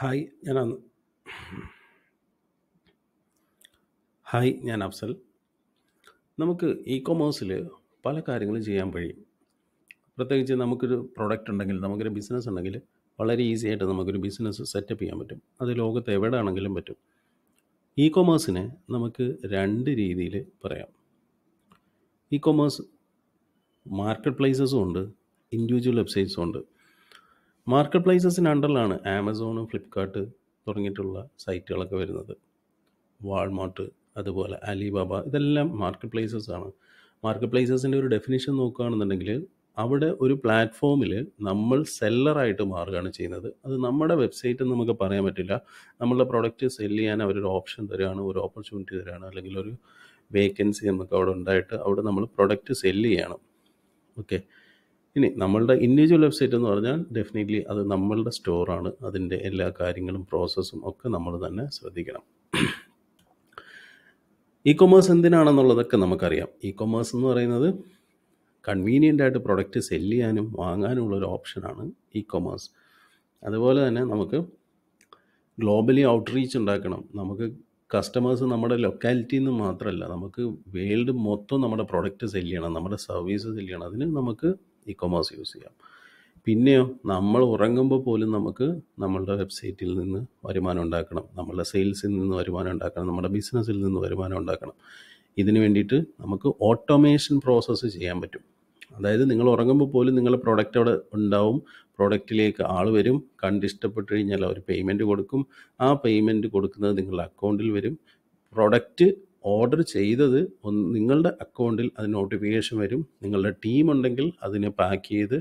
hi ഞാൻ hi ഞാൻ അഫ്സൽ നമുക്ക് ഇ കൊമേഴ്സിൽ പല കാര്യങ്ങളും ചെയ്യാൻ കഴിയും പ്രത്യേകിച്ച് നമുക്കൊരു പ്രൊഡക്റ്റ് ഉണ്ടെങ്കിൽ നമുക്കൊരു ബിസിനസ് ഉണ്ടെങ്കിൽ വളരെ ഈസി ആയിട്ട് നമുക്കൊരു ബിസിനസ് സെറ്റപ്പ് ചെയ്യാൻ പറ്റും അത് ലോകത്ത് എവിടെ ആണെങ്കിലും പറ്റും ഇ കൊമേഴ്സിനെ നമുക്ക് രണ്ട് രീതിയിൽ പറയാം ഇ കൊമേഴ്സ് മാർക്കറ്റ് പ്ലേസസും ഉണ്ട് ഇൻഡിവിജ്വൽ വെബ്സൈറ്റ്സും ഉണ്ട് മാർക്കറ്റ് പ്ലേസസിൻ്റെ അണ്ടറിലാണ് ആമസോണും ഫ്ലിപ്കാർട്ട് തുടങ്ങിയിട്ടുള്ള സൈറ്റുകളൊക്കെ വരുന്നത് വാൾമാർട്ട് അതുപോലെ അലിബാബ ഇതെല്ലാം മാർക്കറ്റ് പ്ലേസസ് ആണ് മാർക്കറ്റ് പ്ലേസസിൻ്റെ ഒരു ഡെഫിനിഷൻ നോക്കുകയാണെന്നുണ്ടെങ്കിൽ അവിടെ ഒരു പ്ലാറ്റ്ഫോമിൽ നമ്മൾ സെല്ലറായിട്ട് മാറുകയാണ് ചെയ്യുന്നത് അത് നമ്മുടെ വെബ്സൈറ്റ് നമുക്ക് പറയാൻ പറ്റില്ല നമ്മളുടെ പ്രൊഡക്റ്റ് സെല് ചെയ്യാൻ അവരൊരു ഓപ്ഷൻ തരികയാണ് ഒരു ഓപ്പർച്യൂണിറ്റി തരികയാണ് അല്ലെങ്കിൽ ഒരു വേക്കൻസി നമുക്ക് അവിടെ ഉണ്ടായിട്ട് അവിടെ നമ്മൾ പ്രൊഡക്റ്റ് സെല് ചെയ്യണം ഓക്കെ ഇനി നമ്മളുടെ ഇൻഡിവിജ്വൽ വെബ്സൈറ്റ് എന്ന് പറഞ്ഞാൽ ഡെഫിനറ്റ്ലി അത് നമ്മളുടെ സ്റ്റോറാണ് അതിൻ്റെ എല്ലാ കാര്യങ്ങളും പ്രോസസ്സും ഒക്കെ നമ്മൾ തന്നെ ശ്രദ്ധിക്കണം ഇ കൊമേഴ്സ് എന്തിനാണെന്നുള്ളതൊക്കെ നമുക്കറിയാം ഇ കൊമേഴ്സ് എന്ന് പറയുന്നത് കൺവീനിയൻ്റ് ആയിട്ട് പ്രൊഡക്റ്റ് സെല് ചെയ്യാനും വാങ്ങാനുമുള്ള ഒരു ഓപ്ഷനാണ് ഇ കൊമേഴ്സ് അതുപോലെ തന്നെ നമുക്ക് ഗ്ലോബലി ഔട്ട്റീച്ച് ഉണ്ടാക്കണം നമുക്ക് കസ്റ്റമേഴ്സ് നമ്മുടെ ലൊക്കാലിറ്റിയിൽ നിന്ന് മാത്രമല്ല നമുക്ക് വേൾഡ് മൊത്തം നമ്മുടെ പ്രൊഡക്റ്റ് സെല് ചെയ്യണം നമ്മുടെ സർവീസ് സെല് ചെയ്യണം അതിന് നമുക്ക് ഈ കൊമേഴ്സ് യൂസ് ചെയ്യാം പിന്നെയോ നമ്മൾ ഉറങ്ങുമ്പോൾ പോലും നമുക്ക് നമ്മളുടെ വെബ്സൈറ്റിൽ നിന്ന് വരുമാനം ഉണ്ടാക്കണം നമ്മളുടെ സെയിൽസിൽ നിന്ന് വരുമാനം ഉണ്ടാക്കണം നമ്മുടെ ബിസിനസ്സിൽ നിന്ന് വരുമാനം ഉണ്ടാക്കണം ഇതിന് വേണ്ടിയിട്ട് നമുക്ക് ഓട്ടോമേഷൻ പ്രോസസ്സ് ചെയ്യാൻ പറ്റും അതായത് നിങ്ങൾ ഉറങ്ങുമ്പോൾ പോലും നിങ്ങളുടെ പ്രോഡക്റ്റ് അവിടെ ഉണ്ടാവും പ്രോഡക്റ്റിലേക്ക് ആൾ വരും കണ്ടിഷ്ടപ്പെട്ട് കഴിഞ്ഞാൽ അവർ പേയ്മെൻറ്റ് കൊടുക്കും ആ പേയ്മെൻറ്റ് കൊടുക്കുന്നത് നിങ്ങളുടെ അക്കൗണ്ടിൽ വരും പ്രോഡക്റ്റ് ഓർഡർ ചെയ്തത് നിങ്ങളുടെ അക്കൗണ്ടിൽ അത് നോട്ടിഫിക്കേഷൻ വരും നിങ്ങളുടെ ടീം ഉണ്ടെങ്കിൽ അതിനെ പാക്ക് ചെയ്ത്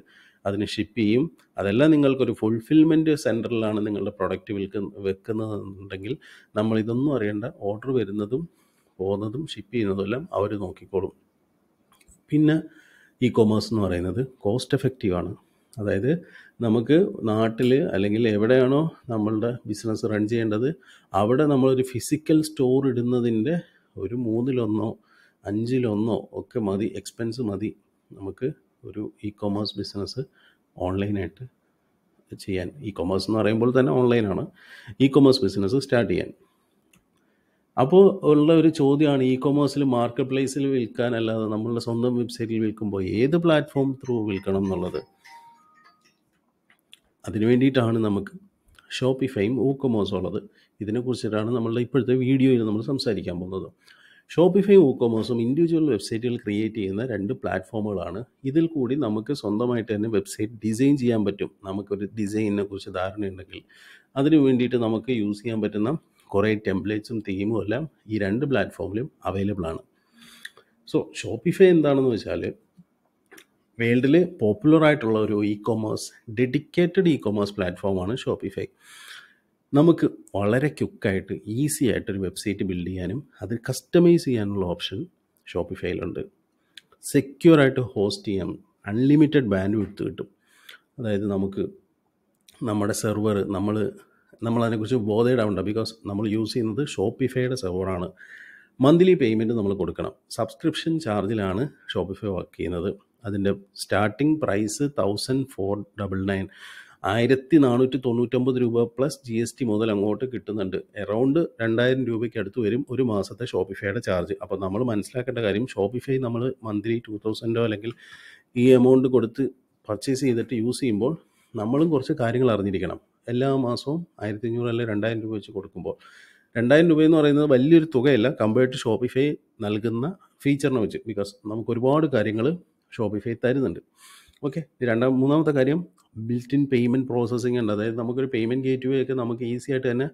അതിന് ഷിപ്പ് ചെയ്യും അതെല്ലാം നിങ്ങൾക്കൊരു ഫുൾഫിൽമെൻറ്റ് സെൻറ്ററിലാണ് നിങ്ങളുടെ പ്രൊഡക്റ്റ് വിൽക്കുന്ന വെക്കുന്നതെന്നുണ്ടെങ്കിൽ നമ്മൾ ഇതൊന്നും അറിയേണ്ട ഓർഡർ വരുന്നതും പോകുന്നതും ഷിപ്പ് ചെയ്യുന്നതും എല്ലാം അവർ നോക്കിക്കോളും പിന്നെ ഇ കൊമേഴ്സ് എന്ന് പറയുന്നത് കോസ്റ്റ് എഫക്റ്റീവാണ് അതായത് നമുക്ക് നാട്ടിൽ അല്ലെങ്കിൽ എവിടെയാണോ നമ്മളുടെ ബിസിനസ് റൺ ചെയ്യേണ്ടത് അവിടെ നമ്മളൊരു ഫിസിക്കൽ സ്റ്റോർ ഇടുന്നതിൻ്റെ ഒരു മൂന്നിലൊന്നോ അഞ്ചിലൊന്നോ ഒക്കെ മതി എക്സ്പെൻസ് മതി നമുക്ക് ഒരു ഇ കൊമേഴ്സ് ബിസിനസ് ഓൺലൈനായിട്ട് ചെയ്യാൻ ഇ കൊമേഴ്സ് എന്ന് പറയുമ്പോൾ തന്നെ ഓൺലൈനാണ് ഇ കൊമേഴ്സ് ബിസിനസ് സ്റ്റാർട്ട് ചെയ്യാൻ അപ്പോൾ ഉള്ള ഒരു ചോദ്യമാണ് ഇ കൊമേഴ്സിൽ മാർക്കറ്റ് പ്ലേസിൽ വിൽക്കാൻ അല്ലാതെ നമ്മളുടെ സ്വന്തം വെബ്സൈറ്റിൽ വിൽക്കുമ്പോൾ ഏത് പ്ലാറ്റ്ഫോം ത്രൂ വിൽക്കണം എന്നുള്ളത് അതിനു വേണ്ടിയിട്ടാണ് നമുക്ക് ഷോപ്പിഫൈയും ഊ കൊമേഴ്സും ഉള്ളത് ഇതിനെക്കുറിച്ചിട്ടാണ് നമ്മളുടെ ഇപ്പോഴത്തെ വീഡിയോയിൽ നമ്മൾ സംസാരിക്കാൻ പോകുന്നത് ഷോപ്പിഫൈ കോമേഴ്സും ഇൻഡിവിജ്വൽ വെബ്സൈറ്റുകൾ ക്രിയേറ്റ് ചെയ്യുന്ന രണ്ട് പ്ലാറ്റ്ഫോമുകളാണ് ഇതിൽ കൂടി നമുക്ക് സ്വന്തമായിട്ട് തന്നെ വെബ്സൈറ്റ് ഡിസൈൻ ചെയ്യാൻ പറ്റും നമുക്കൊരു ഡിസൈനിനെ കുറിച്ച് ധാരണയുണ്ടെങ്കിൽ അതിനു വേണ്ടിയിട്ട് നമുക്ക് യൂസ് ചെയ്യാൻ പറ്റുന്ന കുറേ ടെംപ്ലേറ്റ്സും തീമും എല്ലാം ഈ രണ്ട് പ്ലാറ്റ്ഫോമിലും അവൈലബിൾ ആണ് സോ ഷോപ്പിഫൈ എന്താണെന്ന് വെച്ചാൽ വേൾഡിൽ പോപ്പുലർ ആയിട്ടുള്ള ഒരു e commerce dedicated e commerce പ്ലാറ്റ്ഫോമാണ് ഷോപ്പിഫൈ നമുക്ക് വളരെ ക്യുക്കായിട്ട് ഈസി ആയിട്ടൊരു വെബ്സൈറ്റ് ബിൽഡ് ചെയ്യാനും അത് കസ്റ്റമൈസ് ചെയ്യാനുള്ള ഓപ്ഷൻ ഷോപ്പിഫൈയിലുണ്ട് സെക്യൂർ ആയിട്ട് ഹോസ്റ്റ് ചെയ്യാം അൺലിമിറ്റഡ് ബാൻഡ് വിട്ത്ത് കിട്ടും അതായത് നമുക്ക് നമ്മുടെ സെർവർ നമ്മൾ നമ്മളതിനെക്കുറിച്ച് ബോധേഡാവണ്ട ബിക്കോസ് നമ്മൾ യൂസ് ചെയ്യുന്നത് ഷോപ്പിഫൈയുടെ സെർവറാണ് മന്ത്ലി പേയ്മെൻറ്റ് നമ്മൾ കൊടുക്കണം സബ്സ്ക്രിപ്ഷൻ ചാർജിലാണ് ഷോപ്പിഫൈ വർക്ക് ചെയ്യുന്നത് അതിൻ്റെ starting price thousand four double nine ആയിരത്തി നാനൂറ്റി തൊണ്ണൂറ്റൊമ്പത് രൂപ പ്ലസ് ജി എസ് ടി മുതൽ അങ്ങോട്ട് കിട്ടുന്നുണ്ട് എറൗണ്ട് രണ്ടായിരം രൂപയ്ക്ക് അടുത്ത് വരും ഒരു മാസത്തെ ഷോപ്പിഫൈയുടെ ചാർജ് അപ്പോൾ നമ്മൾ മനസ്സിലാക്കേണ്ട കാര്യം ഷോപ്പിഫൈ നമ്മൾ മന്ത്ലി ടു തൗസൻഡോ അല്ലെങ്കിൽ ഈ എമൗണ്ട് കൊടുത്ത് പർച്ചേസ് ചെയ്തിട്ട് യൂസ് ചെയ്യുമ്പോൾ നമ്മളും കുറച്ച് കാര്യങ്ങൾ അറിഞ്ഞിരിക്കണം എല്ലാ മാസവും ആയിരത്തി അഞ്ഞൂറ് അല്ലെങ്കിൽ രണ്ടായിരം രൂപ വെച്ച് കൊടുക്കുമ്പോൾ രണ്ടായിരം രൂപ എന്ന് പറയുന്നത് വലിയൊരു തുകയല്ല കമ്പയർഡ് ടു ഷോപ്പിഫൈ നൽകുന്ന ഫീച്ചറിനെ വെച്ച് ബിക്കോസ് നമുക്ക് ഒരുപാട് കാര്യങ്ങൾ ഷോപ്പിഫൈ തരുന്നുണ്ട് ഓക്കെ രണ്ടാം മൂന്നാമത്തെ കാര്യം ബിൽറ്റ് ഇൻ പേയ്മെൻറ്റ് പ്രോസസ്സിംഗ് ഉണ്ട് അതായത് നമുക്കൊരു പേയ്മെൻറ്റ് ഗേറ്റ് വേ ഒക്കെ നമുക്ക് ഈസി ആയിട്ട് തന്നെ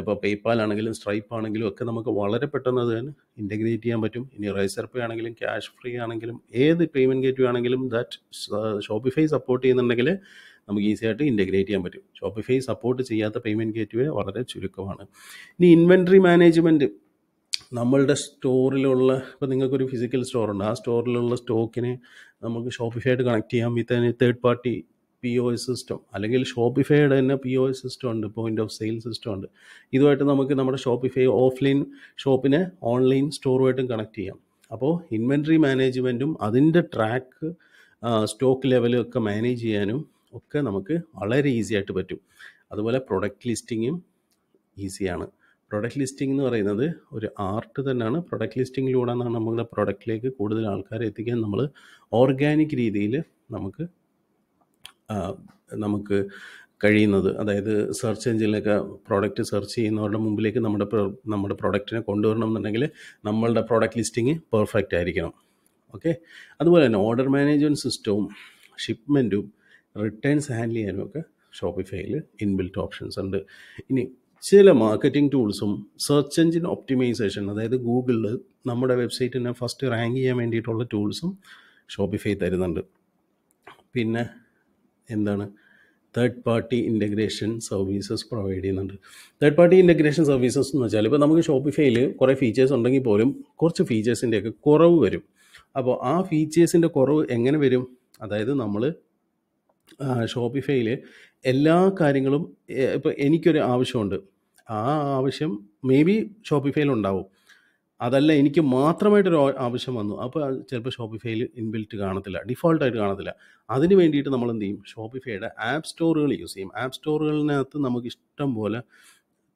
ഇപ്പോൾ പേയ്പാൽ ആണെങ്കിലും സ്ട്രൈപ്പ് ആണെങ്കിലും ഒക്കെ നമുക്ക് വളരെ പെട്ടെന്ന് അത് തന്നെ ഇൻ്റഗ്രേറ്റ് ചെയ്യാൻ പറ്റും ഇനി റൈസർ പേ ആണെങ്കിലും ക്യാഷ് ഫ്രീ ആണെങ്കിലും ഏത് പേയ്മെൻറ്റ് ഗേറ്റ് വേ ആണെങ്കിലും ദാറ്റ് ഷോപ്പിഫൈ സപ്പോർട്ട് ചെയ്യുന്നുണ്ടെങ്കിൽ നമുക്ക് ഈസി ആയിട്ട് ഇൻ്റഗ്രേറ്റ് ചെയ്യാൻ പറ്റും ഷോപ്പിഫൈ സപ്പോർട്ട് ചെയ്യാത്ത പേയ്മെൻറ്റ് ഗേറ്റ് വേ വളരെ ചുരുക്കമാണ് ഇനി ഇൻവെൻട്രി മാനേജ്മെൻറ്റ് നമ്മളുടെ സ്റ്റോറിലുള്ള ഇപ്പോൾ നിങ്ങൾക്കൊരു ഫിസിക്കൽ സ്റ്റോറുണ്ട് ആ സ്റ്റോറിലുള്ള സ്റ്റോക്കിനെ നമുക്ക് ഷോപ്പിഫൈഡ് കണക്ട് ചെയ്യാം with third party P O S system അല്ലെങ്കിൽ ഷോപ്പിഫൈയുടെ തന്നെ പി ഒ എസ് സിസ്റ്റം ഉണ്ട് പോയിന്റ് ഓഫ് സെയിൽ സിസ്റ്റം ഉണ്ട് ഇതുമായിട്ട് നമുക്ക് നമ്മുടെ ഷോപ്പിഫൈ ഓഫ്ലൈൻ ഷോപ്പിനെ ഓൺലൈൻ സ്റ്റോറുമായിട്ടും കണക്ട് ചെയ്യാം അപ്പോൾ ഇൻവെൻറ്ററി മാനേജ്മെൻറ്റും അതിൻ്റെ ട്രാക്ക് സ്റ്റോക്ക് ലെവലും ഒക്കെ മാനേജ് ചെയ്യാനും ഒക്കെ നമുക്ക് വളരെ ഈസി ആയിട്ട് പറ്റും അതുപോലെ പ്രൊഡക്റ്റ് ലിസ്റ്റിങ്ങും ഈസിയാണ് പ്രൊഡക്റ്റ് ലിസ്റ്റിംഗ് എന്ന് പറയുന്നത് ഒരു ആർട്ട് തന്നെയാണ് പ്രൊഡക്റ്റ് ലിസ്റ്റിങ്ങിലൂടെ എന്നാണ് നമ്മുടെ പ്രൊഡക്റ്റിലേക്ക് കൂടുതൽ ആൾക്കാരെ എത്തിക്കാൻ നമ്മൾ ഓർഗാനിക് രീതിയിൽ നമുക്ക് നമുക്ക് കഴിയുന്നത് അതായത് സെർച്ച് എഞ്ചിനിലൊക്കെ പ്രോഡക്റ്റ് സെർച്ച് ചെയ്യുന്നവരുടെ മുമ്പിലേക്ക് നമ്മുടെ നമ്മുടെ പ്രോഡക്റ്റിനെ കൊണ്ടുവരണം എന്നുണ്ടെങ്കിൽ നമ്മളുടെ പ്രോഡക്റ്റ് ലിസ്റ്റിംഗ് പെർഫെക്റ്റ് ആയിരിക്കണം ഓക്കെ അതുപോലെ തന്നെ ഓർഡർ മാനേജ്മെൻറ്റ് സിസ്റ്റവും ഷിപ്മെൻറ്റും റിട്ടേൺസ് ഹാൻഡിൽ ചെയ്യാനും ഒക്കെ ഷോപ്പിഫൈയിൽ ഇൻബിൽറ്റ് ഓപ്ഷൻസ് ഉണ്ട് ഇനി ചില മാർക്കറ്റിംഗ് ടൂൾസും സെർച്ച് എഞ്ചിൻ ഒപ്റ്റിമൈസേഷൻ അതായത് ഗൂഗിളിൽ നമ്മുടെ വെബ്സൈറ്റിനെ ഫസ്റ്റ് റാങ്ക് ചെയ്യാൻ വേണ്ടിയിട്ടുള്ള ടൂൾസും ഷോപ്പിഫൈ തരുന്നുണ്ട് പിന്നെ എന്താണ് third party integration services provide ചെയ്യുന്നുണ്ട് തേർഡ് പാർട്ടി ഇൻ്റഗ്രേഷൻ സർവീസസ് എന്ന് വെച്ചാൽ ഇപ്പോൾ നമുക്ക് ഷോപ്പിഫൈയിൽ കുറേ ഫീച്ചേഴ്സ് ഉണ്ടെങ്കിൽ പോലും കുറച്ച് ഫീച്ചേഴ്സിൻ്റെയൊക്കെ കുറവ് വരും അപ്പോൾ ആ ഫീച്ചേഴ്സിൻ്റെ കുറവ് എങ്ങനെ വരും അതായത് നമ്മൾ ഷോപ്പിഫൈയിൽ എല്ലാ കാര്യങ്ങളും ഇപ്പോൾ എനിക്കൊരു ആവശ്യമുണ്ട് ആ ആവശ്യം മേ ബി ഷോപ്പിഫൈയിലുണ്ടാവും അതല്ല എനിക്ക് മാത്രമായിട്ടൊരു ആവശ്യം വന്നു അപ്പോൾ ചിലപ്പോൾ ഷോപ്പിഫൈയിൽ ഇൻബിൽറ്റ് കാണത്തില്ല ഡിഫോൾട്ടായിട്ട് കാണത്തില്ല അതിന് വേണ്ടിയിട്ട് നമ്മൾ എന്ത് ചെയ്യും ഷോപ്പിഫൈയുടെ ആപ്പ് സ്റ്റോറുകൾ യൂസ് ചെയ്യും ആപ്പ് സ്റ്റോറുകളിനകത്ത് നമുക്ക് ഇഷ്ടം പോലെ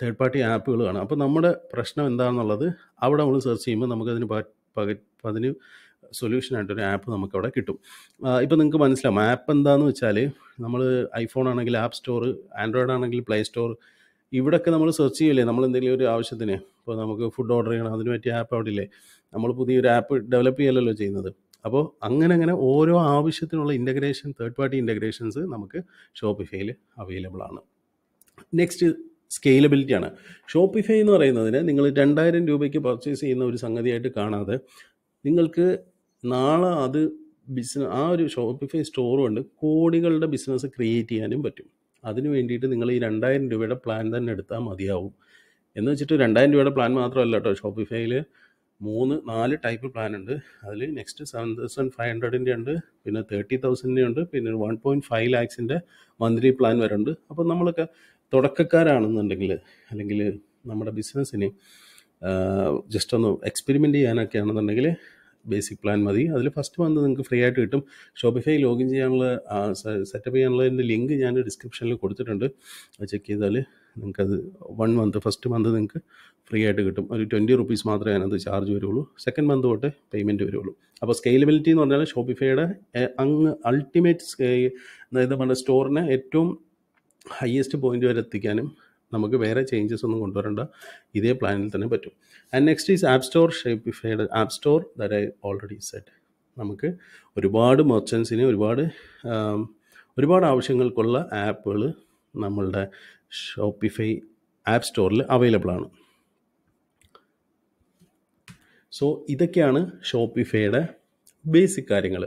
തേർഡ് പാർട്ടി ആപ്പുകൾ കാണാം അപ്പോൾ നമ്മുടെ പ്രശ്നം എന്താണെന്നുള്ളത് അവിടെ നമ്മൾ സെർച്ച് ചെയ്യുമ്പോൾ നമുക്കതിന് അതിന് ആയിട്ട് ഒരു ആപ്പ് നമുക്ക് അവിടെ കിട്ടും ഇപ്പോൾ നിങ്ങൾക്ക് മനസ്സിലാവും ആപ്പ് എന്താണെന്ന് വെച്ചാൽ നമ്മൾ ഐഫോൺ ആണെങ്കിൽ ആപ്പ് സ്റ്റോർ ആൻഡ്രോയിഡ് ആണെങ്കിൽ പ്ലേ സ്റ്റോർ ഇവിടെയൊക്കെ നമ്മൾ സെർച്ച് ചെയ്യില്ലേ നമ്മൾ എന്തെങ്കിലും ഒരു ആവശ്യത്തിന് ഇപ്പോൾ നമുക്ക് ഫുഡ് ഓർഡർ ചെയ്യണം അതിന് പറ്റിയ ആപ്പ് അവിടെ ഇല്ലേ നമ്മൾ പുതിയൊരു ആപ്പ് ഡെവലപ്പ് ചെയ്യലല്ലോ ചെയ്യുന്നത് അപ്പോൾ അങ്ങനെ അങ്ങനെ ഓരോ ആവശ്യത്തിനുള്ള ഇൻ്റഗ്രേഷൻ തേർഡ് പാർട്ടി ഇൻ്റഗ്രേഷൻസ് നമുക്ക് ഷോപ്പിഫൈയിൽ അവൈലബിൾ ആണ് നെക്സ്റ്റ് സ്കെയിലബിലിറ്റിയാണ് ഷോപ്പിഫൈ എന്ന് പറയുന്നതിന് നിങ്ങൾ രണ്ടായിരം രൂപയ്ക്ക് പർച്ചേസ് ചെയ്യുന്ന ഒരു സംഗതിയായിട്ട് കാണാതെ നിങ്ങൾക്ക് നാളെ അത് ബിസിനസ് ആ ഒരു ഷോപ്പിഫൈ സ്റ്റോർ കൊണ്ട് കോടികളുടെ ബിസിനസ് ക്രിയേറ്റ് ചെയ്യാനും പറ്റും അതിന് വേണ്ടിയിട്ട് നിങ്ങൾ ഈ രണ്ടായിരം രൂപയുടെ പ്ലാൻ തന്നെ എടുത്താൽ മതിയാവും എന്ന് വെച്ചിട്ട് രണ്ടായിരം രൂപയുടെ പ്ലാൻ മാത്രമല്ല കേട്ടോ ഷോപ്പിഫൈയിൽ മൂന്ന് നാല് ടൈപ്പ് പ്ലാൻ ഉണ്ട് അതിൽ നെക്സ്റ്റ് സെവൻ തൗസൻഡ് ഫൈവ് ഹൺഡ്രഡിൻ്റെ ഉണ്ട് പിന്നെ തേർട്ടി തൗസൻഡിൻ്റെ ഉണ്ട് പിന്നെ വൺ പോയിൻറ്റ് ഫൈവ് ലാക്സിൻ്റെ മന്ത്ലി പ്ലാൻ വരെ ഉണ്ട് അപ്പോൾ നമ്മളൊക്കെ തുടക്കക്കാരാണെന്നുണ്ടെങ്കിൽ അല്ലെങ്കിൽ നമ്മുടെ ബിസിനസ്സിന് ജസ്റ്റ് ഒന്ന് എക്സ്പെരിമെൻ്റ് ചെയ്യാനൊക്കെ ആണെന്നുണ്ടെങ്കിൽ ബേസിക് പ്ലാൻ മതി അതിൽ ഫസ്റ്റ് വന്ന് നിങ്ങൾക്ക് ഫ്രീ ആയിട്ട് കിട്ടും ഷോപ്പിഫൈ ലോഗിൻ ചെയ്യാനുള്ള സെറ്റപ്പ് എൻ്റെ ലിങ്ക് ഞാൻ ഡിസ്ക്രിപ്ഷനിൽ കൊടുത്തിട്ടുണ്ട് അത് ചെക്ക് ചെയ്താൽ നിങ്ങൾക്കത് വൺ മന്ത് ഫസ്റ്റ് മന്ത് നിങ്ങൾക്ക് ഫ്രീ ആയിട്ട് കിട്ടും ഒരു ട്വൻറ്റി റുപ്പീസ് മാത്രമേ അതിനകത്ത് ചാർജ് വരുള്ളൂ സെക്കൻഡ് മന്ത് തൊട്ട് പേയ്മെൻറ്റ് വരുള്ളൂ അപ്പോൾ സ്കെയിലബിലിറ്റി എന്ന് പറഞ്ഞാൽ ഷോപ്പിഫൈയുടെ അങ്ങ് അൾട്ടിമേറ്റ് അതായത് നമ്മുടെ സ്റ്റോറിനെ ഏറ്റവും ഹയ്യസ്റ്റ് പോയിന്റ് വരെ എത്തിക്കാനും നമുക്ക് വേറെ ചേഞ്ചസ് ഒന്നും കൊണ്ടുവരേണ്ട ഇതേ പ്ലാനിൽ തന്നെ പറ്റും and next is app store ഷേപ്പിഫൈഡ് app store that I already set നമുക്ക് ഒരുപാട് മെർച്ചൻസിന് ഒരുപാട് ഒരുപാട് ആവശ്യങ്ങൾക്കുള്ള ആപ്പുകൾ നമ്മളുടെ ഷോപ്പിഫൈ ആപ്പ് സ്റ്റോറിൽ അവൈലബിൾ ആണ് സോ ഇതൊക്കെയാണ് ഷോപ്പിഫൈയുടെ ബേസിക് കാര്യങ്ങൾ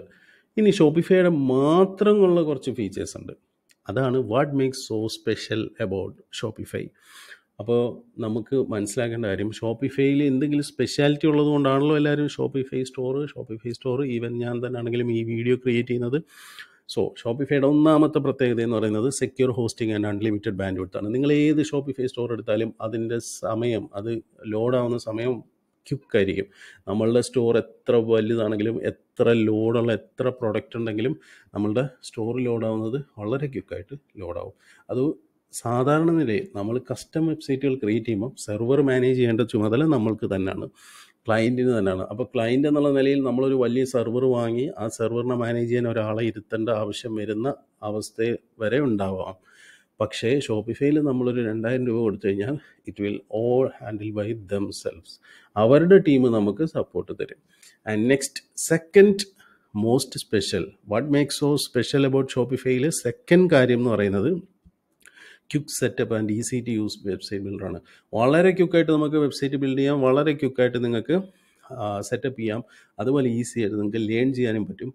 ഇനി ഷോപ്പിഫൈയുടെ മാത്രമുള്ള കുറച്ച് ഫീച്ചേഴ്സ് ഉണ്ട് അതാണ് what makes so special about Shopify അപ്പോൾ നമുക്ക് മനസ്സിലാക്കേണ്ട കാര്യം ഷോപ്പിഫൈയിൽ എന്തെങ്കിലും സ്പെഷ്യാലിറ്റി ഉള്ളത് കൊണ്ടാണല്ലോ എല്ലാവരും Shopify store Shopify store even ഞാൻ തന്നെ ആണെങ്കിലും ഈ വീഡിയോ ക്രിയേറ്റ് ചെയ്യുന്നത് സോ ഷോപ്പിഫൈയുടെ ഒന്നാമത്തെ പ്രത്യേകത എന്ന് പറയുന്നത് secure hosting and unlimited band കൊടുത്താണ് നിങ്ങൾ ഏത് ഷോപ്പിഫൈ സ്റ്റോർ എടുത്താലും അതിൻ്റെ സമയം അത് ലോഡാവുന്ന സമയം ആയിരിക്കും നമ്മളുടെ സ്റ്റോർ എത്ര വലുതാണെങ്കിലും എത്ര ലോഡുള്ള എത്ര പ്രൊഡക്റ്റ് ഉണ്ടെങ്കിലും നമ്മളുടെ സ്റ്റോർ ലോഡാവുന്നത് വളരെ ക്യുക്കായിട്ട് ലോഡാവും അത് സാധാരണ നിലയിൽ നമ്മൾ കസ്റ്റം വെബ്സൈറ്റുകൾ ക്രിയേറ്റ് ചെയ്യുമ്പോൾ സെർവർ മാനേജ് ചെയ്യേണ്ട ചുമതല നമ്മൾക്ക് തന്നെയാണ് ക്ലയൻറ്റിന് തന്നെയാണ് അപ്പോൾ ക്ലയൻറ്റ് എന്നുള്ള നിലയിൽ നമ്മളൊരു വലിയ സെർവർ വാങ്ങി ആ സെർവറിനെ മാനേജ് ചെയ്യാൻ ഒരാളെ ഇരുത്തേണ്ട ആവശ്യം വരുന്ന അവസ്ഥ വരെ ഉണ്ടാവാം പക്ഷേ ഷോപ്പിഫൈയിൽ നമ്മളൊരു രണ്ടായിരം രൂപ കൊടുത്തു കഴിഞ്ഞാൽ it will all handle by themselves അവരുടെ ടീം നമുക്ക് സപ്പോർട്ട് തരും and next second most special what makes so special about ഷോപ്പിഫൈയിൽ സെക്കൻഡ് കാര്യം എന്ന് പറയുന്നത് quick setup and easy to use website ബിൽഡറാണ് വളരെ ക്യുക്കായിട്ട് നമുക്ക് വെബ്സൈറ്റ് ബിൽഡ് ചെയ്യാം വളരെ ക്യുക്കായിട്ട് നിങ്ങൾക്ക് സെറ്റപ്പ് ചെയ്യാം അതുപോലെ ഈസി ആയിട്ട് നിങ്ങൾക്ക് ലേൺ ചെയ്യാനും പറ്റും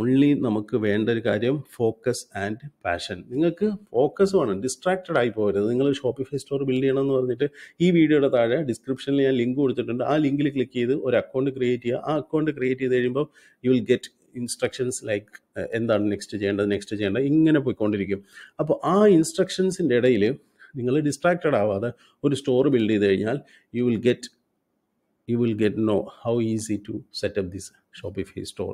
ഓൺലി നമുക്ക് വേണ്ട ഒരു കാര്യം ഫോക്കസ് ആൻഡ് പാഷൻ നിങ്ങൾക്ക് ഫോക്കസ് വേണം ഡിസ്ട്രാക്റ്റഡ് ആയി പോകരുത് നിങ്ങൾ ഷോപ്പിഫൈ സ്റ്റോർ ബിൽഡ് എന്ന് പറഞ്ഞിട്ട് ഈ വീഡിയോയുടെ താഴെ ഡിസ്ക്രിപ്ഷനിൽ ഞാൻ ലിങ്ക് കൊടുത്തിട്ടുണ്ട് ആ ലിങ്കിൽ ക്ലിക്ക് ചെയ്ത് ഒരു അക്കൗണ്ട് ക്രിയേറ്റ് ചെയ്യുക ആ അക്കൗണ്ട് ക്രിയേറ്റ് ചെയ്ത് കഴിയുമ്പോൾ you will get instructions like എന്താണ് നെക്സ്റ്റ് ചെയ്യേണ്ടത് നെക്സ്റ്റ് ചെയ്യേണ്ടത് ഇങ്ങനെ പോയിക്കൊണ്ടിരിക്കും അപ്പോൾ ആ ഇൻസ്ട്രക്ഷൻസിൻ്റെ ഇടയിൽ നിങ്ങൾ ഡിസ്ട്രാക്റ്റഡ് ആവാതെ ഒരു സ്റ്റോർ ബിൽഡ് ചെയ്ത് കഴിഞ്ഞാൽ you will get you will get know how easy to setup this Shopify store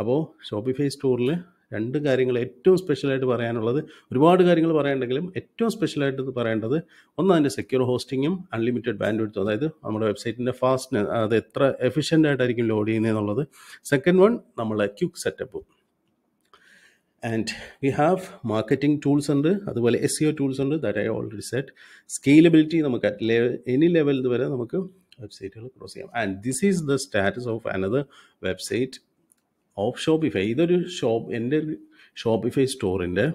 അപ്പോൾ ഷോപ്പിഫൈ സ്റ്റോറിൽ രണ്ട് കാര്യങ്ങൾ ഏറ്റവും സ്പെഷ്യലായിട്ട് പറയാനുള്ളത് ഒരുപാട് കാര്യങ്ങൾ പറയേണ്ടെങ്കിലും ഏറ്റവും സ്പെഷ്യലായിട്ട് പറയേണ്ടത് ഒന്ന് അതിൻ്റെ സെക്യൂർ ഹോസ്റ്റിങ്ങും അൺലിമിറ്റഡ് ബാൻഡ് വിഡ്ത്തും അതായത് നമ്മുടെ വെബ്സൈറ്റിൻ്റെ ഫാസ്റ്റ് അത് എത്ര എഫിഷ്യൻ്റ് ആയിട്ടായിരിക്കും ലോഡ് ചെയ്യുന്നത് എന്നുള്ളത് സെക്കൻഡ് വൺ നമ്മളെ ക്യുക്ക് സെറ്റപ്പും and we have marketing tools ഉണ്ട് അതുപോലെ എസ് സിഒ ടൂൾസ് ഉണ്ട് that I already set scalability നമുക്ക് അറ്റ് ലെവൽ എനി ലെവലിൽ വരെ നമുക്ക് വെബ്സൈറ്റുകൾ ക്രോസ് ചെയ്യാം and this is the status of another website of Shopify ഇതൊരു ഷോപ്പ് എൻ്റെ ഒരു ഷോപ്പിഫൈ സ്റ്റോറിൻ്റെ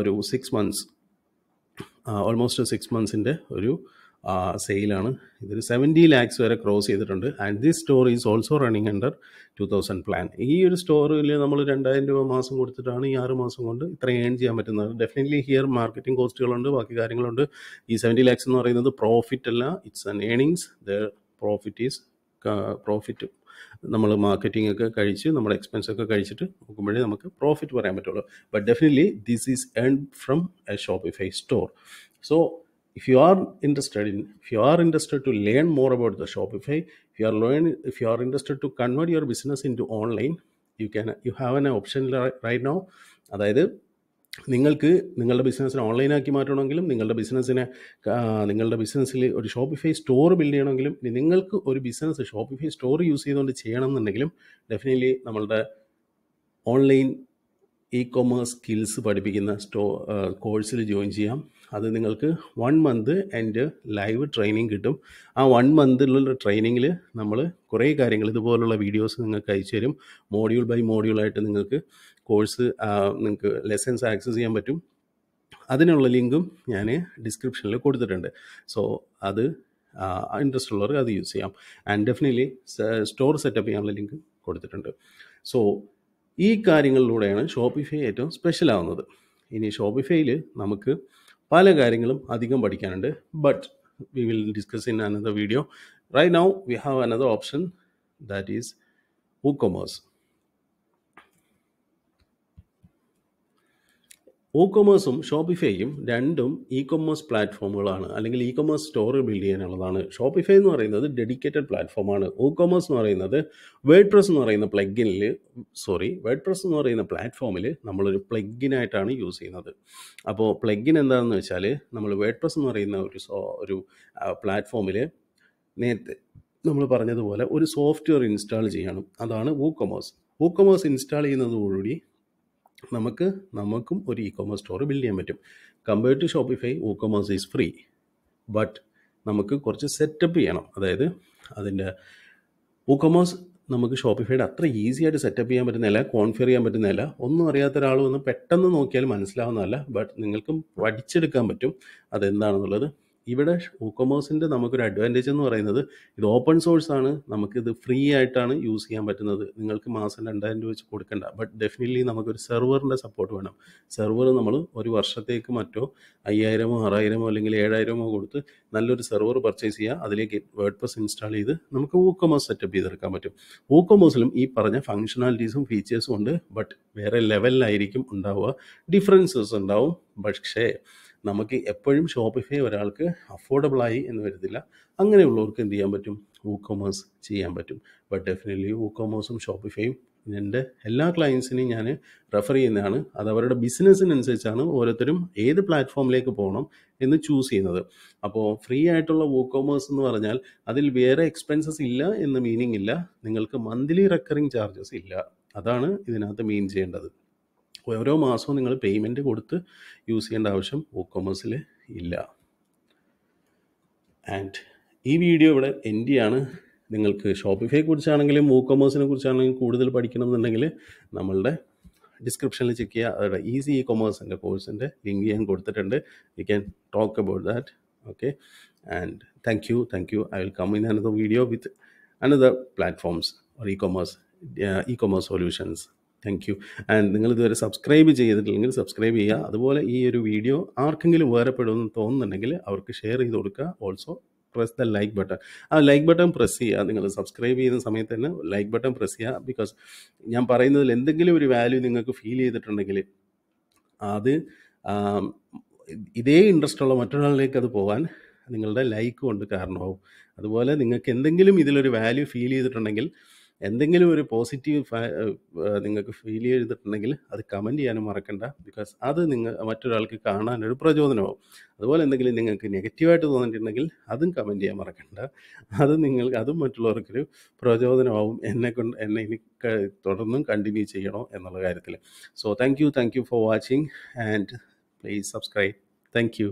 ഒരു സിക്സ് മന്ത്സ് ഓൾമോസ്റ്റ് സിക്സ് മന്ത്സിൻ്റെ ഒരു സെയിലാണ് ഇതൊരു സെവൻറ്റി ലാക്സ് വരെ ക്രോസ് ചെയ്തിട്ടുണ്ട് and this store is also running under two thousand plan ഈ ഒരു സ്റ്റോറിൽ നമ്മൾ രണ്ടായിരം രൂപ മാസം കൊടുത്തിട്ടാണ് ഈ ആറ് മാസം കൊണ്ട് ഇത്രയും ഏൺ ചെയ്യാൻ പറ്റുന്നത് ഡെഫിനറ്റ്ലി ഹിയർ മാർക്കറ്റിംഗ് കോസ്റ്റുകളുണ്ട് ബാക്കി കാര്യങ്ങളുണ്ട് ഈ സെവൻറ്റി ലാക്സ് എന്ന് പറയുന്നത് പ്രോഫിറ്റ് അല്ല it's an earnings the profit is profit നമ്മൾ മാർക്കറ്റിംഗ് ഒക്കെ കഴിച്ച് നമ്മുടെ എക്സ്പെൻസ് ഒക്കെ കഴിച്ചിട്ട് നോക്കുമ്പോഴേ നമുക്ക് പ്രോഫിറ്റ് പറയാൻ പറ്റുള്ളൂ but definitely this is earn from a Shopify store so if you are interested in if you are interested to learn more about the shopify if you are learning if you are interested to convert your business into online you can you have an option right now അതായത് നിങ്ങൾക്ക് നിങ്ങളുടെ ബിസിനസ്സിനെ ഓൺലൈനാക്കി മാറ്റണമെങ്കിലും നിങ്ങളുടെ ബിസിനസ്സിനെ നിങ്ങളുടെ ബിസിനസ്സിൽ ഒരു Shopify store build ചെയ്യണമെങ്കിലും നിങ്ങൾക്ക് ഒരു ബിസിനസ് ഷോപ്പിഫൈ സ്റ്റോർ യൂസ് ചെയ്തുകൊണ്ട് ചെയ്യണമെന്നുണ്ടെങ്കിലും ഡെഫിനറ്റ്ലി നമ്മളുടെ ഓൺലൈൻ ഇ കൊമേഴ്സ് സ്കിൽസ് പഠിപ്പിക്കുന്ന സ്റ്റോ കോഴ്സിൽ ജോയിൻ ചെയ്യാം അത് നിങ്ങൾക്ക് വൺ മന്ത് എൻ്റെ ലൈവ് ട്രെയിനിങ് കിട്ടും ആ വൺ മന്തിലുള്ള ട്രെയിനിങ്ങിൽ നമ്മൾ കുറേ കാര്യങ്ങൾ ഇതുപോലുള്ള വീഡിയോസ് നിങ്ങൾക്ക് അയച്ചു തരും മോഡ്യൂൾ ബൈ മോഡ്യൂൾ ആയിട്ട് നിങ്ങൾക്ക് കോഴ്സ് നിങ്ങൾക്ക് ലെസൻസ് ആക്സസ് ചെയ്യാൻ പറ്റും അതിനുള്ള ലിങ്കും ഞാൻ ഡിസ്ക്രിപ്ഷനിൽ കൊടുത്തിട്ടുണ്ട് സോ അത് ഇൻട്രസ്റ്റ് ഉള്ളവർക്ക് അത് യൂസ് ചെയ്യാം ആൻഡ് ഡെഫിനറ്റ്ലി സ്റ്റോർ സെറ്റപ്പ് ചെയ്യാനുള്ള ലിങ്ക് കൊടുത്തിട്ടുണ്ട് സോ ഈ കാര്യങ്ങളിലൂടെയാണ് ഷോപ്പിഫൈ ഏറ്റവും സ്പെഷ്യൽ ആവുന്നത് ഇനി ഷോപ്പിഫൈയിൽ നമുക്ക് പല കാര്യങ്ങളും അധികം പഠിക്കാനുണ്ട് but we will discuss in another video right now we have another option that is e commerce ഓ കൊമേഴ്സും ഷോപ്പിഫൈയും രണ്ടും ഇ കൊമേഴ്സ് പ്ലാറ്റ്ഫോമുകളാണ് അല്ലെങ്കിൽ ഇ കൊമേഴ്സ് സ്റ്റോർ ബിൽഡ് ചെയ്യാനുള്ളതാണ് ഷോപ്പിഫൈ എന്ന് പറയുന്നത് ഡെഡിക്കേറ്റഡ് പ്ലാറ്റ്ഫോമാണ് ഒ കൊമേഴ്സ് എന്ന് പറയുന്നത് വേഡ് പ്രസ് എന്ന് പറയുന്ന പ്ലഗിനിൽ സോറി വേഡ് പ്രസ് എന്ന് പറയുന്ന പ്ലാറ്റ്ഫോമിൽ നമ്മളൊരു പ്ലഗിനായിട്ടാണ് യൂസ് ചെയ്യുന്നത് അപ്പോൾ പ്ലഗിൻ എന്താണെന്ന് വെച്ചാൽ നമ്മൾ വേഡ് പ്രസ് എന്ന് പറയുന്ന ഒരു ഒരു പ്ലാറ്റ്ഫോമിൽ നേരത്തെ നമ്മൾ പറഞ്ഞതുപോലെ ഒരു സോഫ്റ്റ്വെയർ ഇൻസ്റ്റാൾ ചെയ്യണം അതാണ് WooCommerce WooCommerce install ചെയ്യുന്നതോടുകൂടി നമുക്ക് നമുക്കും ഒരു ഇ കോമേഴ്സ് സ്റ്റോർ ബിൽഡ് ചെയ്യാൻ പറ്റും compare to Shopify e commerce is free but നമുക്ക് കുറച്ച് സെറ്റപ്പ് ചെയ്യണം അതായത് അതിൻ്റെ ഇ കോമേഴ്സ് നമുക്ക് ഷോപ്പിഫൈഡ് അത്ര ഈസി ആയിട്ട് സെറ്റപ്പ് ചെയ്യാൻ പറ്റുന്നില്ല കോൺഫിയർ ചെയ്യാൻ പറ്റുന്നില്ല ഒന്നും അറിയാത്ത ഒരാൾ ഒന്ന് പെട്ടെന്ന് നോക്കിയാൽ മനസ്സിലാവുന്നതല്ല ബട്ട് നിങ്ങൾക്കും പഠിച്ചെടുക്കാൻ പറ്റും അതെന്താണെന്നുള്ളത് ഇവിടെ കൊമേഴ്സിൻ്റെ നമുക്കൊരു അഡ്വാൻറ്റേജ് എന്ന് പറയുന്നത് ഇത് ഓപ്പൺ സോഴ്സ് ആണ് നമുക്കിത് ഫ്രീ ആയിട്ടാണ് യൂസ് ചെയ്യാൻ പറ്റുന്നത് നിങ്ങൾക്ക് മാസം രണ്ടായിരം രൂപ വെച്ച് കൊടുക്കേണ്ട ബട്ട് ഡെഫിനറ്റ്ലി നമുക്കൊരു സെർവറിൻ്റെ സപ്പോർട്ട് വേണം സെർവർ നമ്മൾ ഒരു വർഷത്തേക്ക് മറ്റോ അയ്യായിരമോ ആറായിരമോ അല്ലെങ്കിൽ ഏഴായിരമോ കൊടുത്ത് നല്ലൊരു സെർവർ പർച്ചേസ് ചെയ്യുക അതിലേക്ക് വേർഡ് പ്ലസ് ഇൻസ്റ്റാൾ ചെയ്ത് നമുക്ക് വൂക്കോമേഴ്സ് സെറ്റപ്പ് ചെയ്തെടുക്കാൻ പറ്റും വൂക്കോമേഴ്സിലും ഈ പറഞ്ഞ ഫംഗ്ഷനാലിറ്റീസും ഫീച്ചേഴ്സും ഉണ്ട് ബട്ട് വേറെ ലെവലിലായിരിക്കും ഉണ്ടാവുക ഡിഫറൻസസ് ഉണ്ടാവും പക്ഷേ നമുക്ക് എപ്പോഴും ഷോപ്പിഫൈ ഒരാൾക്ക് അഫോർഡബിളായി എന്ന് വരുന്നില്ല അങ്ങനെയുള്ളവർക്ക് എന്ത് ചെയ്യാൻ പറ്റും വൂ ചെയ്യാൻ പറ്റും ബട്ട് ഡെഫിനറ്റ്ലി വൂ കൊമേഴ്സും ഷോപ്പിഫൈയും എൻ്റെ എല്ലാ ക്ലയൻസിനെയും ഞാൻ റെഫർ ചെയ്യുന്നതാണ് അത് അവരുടെ ബിസിനസ്സിനനുസരിച്ചാണ് ഓരോരുത്തരും ഏത് പ്ലാറ്റ്ഫോമിലേക്ക് പോകണം എന്ന് ചൂസ് ചെയ്യുന്നത് അപ്പോൾ ഫ്രീ ആയിട്ടുള്ള വൂക്കോമേഴ്സ് എന്ന് പറഞ്ഞാൽ അതിൽ വേറെ എക്സ്പെൻസസ് ഇല്ല എന്ന് മീനിങ് ഇല്ല നിങ്ങൾക്ക് മന്ത്ലി റെക്കറിങ് ചാർജസ് ഇല്ല അതാണ് ഇതിനകത്ത് മീൻ ചെയ്യേണ്ടത് ഓരോ മാസവും നിങ്ങൾ പേയ്മെൻറ്റ് കൊടുത്ത് യൂസ് ചെയ്യേണ്ട ആവശ്യം ഒ ഇല്ല ആൻഡ് ഈ വീഡിയോ ഇവിടെ എൻഡ് ആണ് നിങ്ങൾക്ക് ഷോപ്പിഫൈയെ കുറിച്ചാണെങ്കിലും മൂവ് കുറിച്ചാണെങ്കിലും കൂടുതൽ പഠിക്കണം എന്നുണ്ടെങ്കിൽ നമ്മളുടെ ഡിസ്ക്രിപ്ഷനിൽ ചെക്ക് ചെയ്യുക അവരുടെ ഈസി ഇ കൊമേഴ്സിൻ്റെ കോഴ്സിൻ്റെ ലിങ്ക് ഞാൻ കൊടുത്തിട്ടുണ്ട് you can talk about that okay and thank you thank you I will come in another video with another platforms or e commerce e commerce solutions thank you and നിങ്ങൾ ഇതുവരെ subscribe ചെയ്തിട്ടില്ലെങ്കിൽ subscribe ചെയ്യുക അതുപോലെ ഈ ഒരു video ആർക്കെങ്കിലും ഉപകാരപ്പെടുമെന്ന് തോന്നുന്നുണ്ടെങ്കിൽ അവർക്ക് ഷെയർ ചെയ്ത് കൊടുക്കുക also press the like button ആ ലൈക്ക് ബട്ടൺ പ്രസ് ചെയ്യുക നിങ്ങൾ സബ്സ്ക്രൈബ് ചെയ്യുന്ന സമയത്ത് തന്നെ ലൈക്ക് ബട്ടൺ പ്രസ് ചെയ്യുക ബിക്കോസ് ഞാൻ പറയുന്നതിൽ എന്തെങ്കിലും ഒരു വാല്യൂ നിങ്ങൾക്ക് ഫീൽ ചെയ്തിട്ടുണ്ടെങ്കിൽ അത് ഇതേ ഇൻട്രസ്റ്റ് ഉള്ള മറ്റൊരാളിലേക്ക് അത് പോകാൻ നിങ്ങളുടെ ലൈക്ക് കൊണ്ട് കാരണമാവും അതുപോലെ നിങ്ങൾക്ക് എന്തെങ്കിലും ഇതിലൊരു വാല്യൂ ഫീൽ ചെയ്തിട്ടുണ്ടെങ്കിൽ എന്തെങ്കിലും ഒരു പോസിറ്റീവ് നിങ്ങൾക്ക് ഫീൽ ചെയ്തിട്ടുണ്ടെങ്കിൽ അത് കമൻറ്റ് ചെയ്യാനും മറക്കണ്ട ബിക്കോസ് അത് നിങ്ങൾ മറ്റൊരാൾക്ക് കാണാനൊരു പ്രചോദനമാവും അതുപോലെ എന്തെങ്കിലും നിങ്ങൾക്ക് നെഗറ്റീവായിട്ട് തോന്നിയിട്ടുണ്ടെങ്കിൽ അതും കമൻറ്റ് ചെയ്യാൻ മറക്കണ്ട അത് നിങ്ങൾക്ക് അതും മറ്റുള്ളവർക്കൊരു പ്രചോദനമാവും എന്നെ കൊണ്ട് എന്നെ ഇനി തുടർന്നും കണ്ടിന്യൂ ചെയ്യണോ എന്നുള്ള കാര്യത്തിൽ so thank you thank you for watching and please subscribe thank U